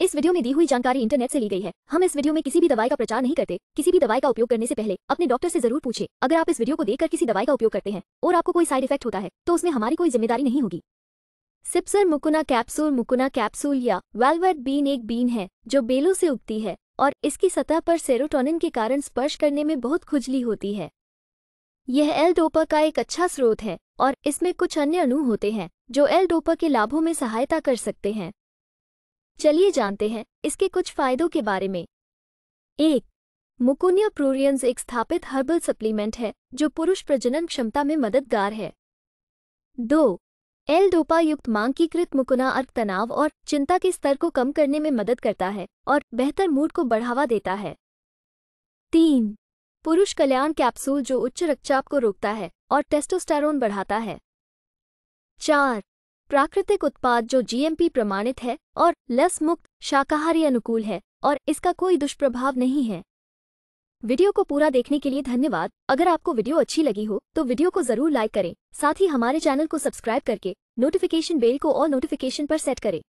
इस वीडियो में दी हुई जानकारी इंटरनेट से ली गई है हम इस वीडियो में किसी भी दवाई का प्रचार नहीं करते किसी भी दवाई का उपयोग करने से पहले अपने डॉक्टर से जरूर पूछे अगर आप इस वीडियो को देखकर किसी दवाई का उपयोग करते हैं और आपको कोई साइड इफेक्ट होता है तो उसमें हमारी कोई जिम्मेदारी नहीं होगी सिप्सर मुकुना कैप्सूल मुकुना कैप्सूल या वेलवेट बीन एक बीन है जो बेलों से उगती है और इसकी सतह पर सेरोटोनिन के कारण स्पर्श करने में बहुत खुजली होती है यह एल डोपर का एक अच्छा स्रोत है और इसमें कुछ अन्य अणु होते हैं जो एल डोपर के लाभों में सहायता कर सकते हैं चलिए जानते हैं इसके कुछ फायदों के बारे में एक मुकुनिया प्रूरियंस एक स्थापित हर्बल सप्लीमेंट है जो पुरुष प्रजनन क्षमता में मददगार है दो एल डोपा युक्त मांकीकृत मुकुना अर्क तनाव और चिंता के स्तर को कम करने में मदद करता है और बेहतर मूड को बढ़ावा देता है तीन पुरुष कल्याण कैप्सूल जो उच्च रक्तचाप को रोकता है और टेस्टोस्टेरोन बढ़ाता है चार प्राकृतिक उत्पाद जो जीएमपी प्रमाणित है और लस मुक्त शाकाहारी अनुकूल है और इसका कोई दुष्प्रभाव नहीं है वीडियो को पूरा देखने के लिए धन्यवाद अगर आपको वीडियो अच्छी लगी हो तो वीडियो को जरूर लाइक करें साथ ही हमारे चैनल को सब्सक्राइब करके नोटिफिकेशन बेल को और नोटिफिकेशन पर सेट करें